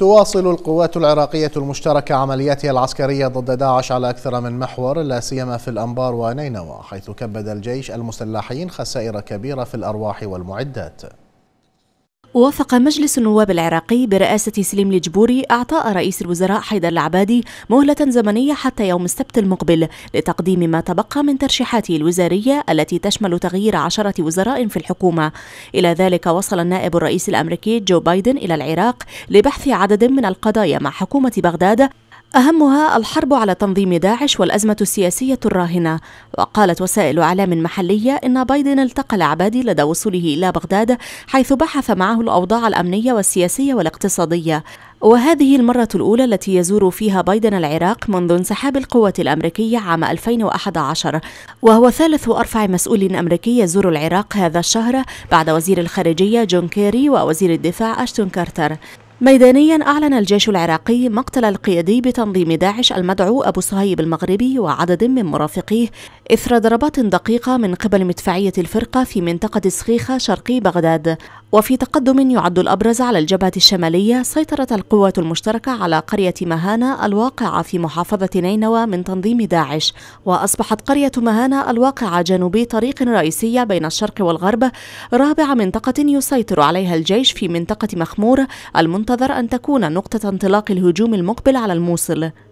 تواصل القوات العراقية المشتركة عملياتها العسكرية ضد داعش على أكثر من محور لا سيما في الأنبار ونينوى حيث كبد الجيش المسلحين خسائر كبيرة في الأرواح والمعدات وافق مجلس النواب العراقي برئاسة سليم الجبوري أعطاء رئيس الوزراء حيدر العبادي مهلة زمنية حتى يوم السبت المقبل لتقديم ما تبقى من ترشيحاته الوزارية التي تشمل تغيير عشرة وزراء في الحكومة إلى ذلك وصل النائب الرئيس الأمريكي جو بايدن إلى العراق لبحث عدد من القضايا مع حكومة بغداد أهمها الحرب على تنظيم داعش والأزمة السياسية الراهنة وقالت وسائل أعلام محلية إن بايدن التقى العبادي لدى وصوله إلى بغداد حيث بحث معه الأوضاع الأمنية والسياسية والاقتصادية وهذه المرة الأولى التي يزور فيها بايدن العراق منذ انسحاب القوة الأمريكية عام 2011 وهو ثالث أرفع مسؤول أمريكي يزور العراق هذا الشهر بعد وزير الخارجية جون كيري ووزير الدفاع أشتون كارتر ميدانيا أعلن الجيش العراقي مقتل القيادي بتنظيم داعش المدعو أبو صهيب المغربي وعدد من مرافقيه إثر ضربات دقيقة من قبل مدفعية الفرقة في منطقة سخيخة شرقي بغداد وفي تقدم يعد الأبرز على الجبهة الشمالية سيطرت القوات المشتركة على قرية مهانة الواقعة في محافظة نينوى من تنظيم داعش وأصبحت قرية مهانة الواقعة جنوبي طريق رئيسية بين الشرق والغرب رابع منطقة يسيطر عليها الجيش في منطقة مخمور المنتظر أن تكون نقطة انطلاق الهجوم المقبل على الموصل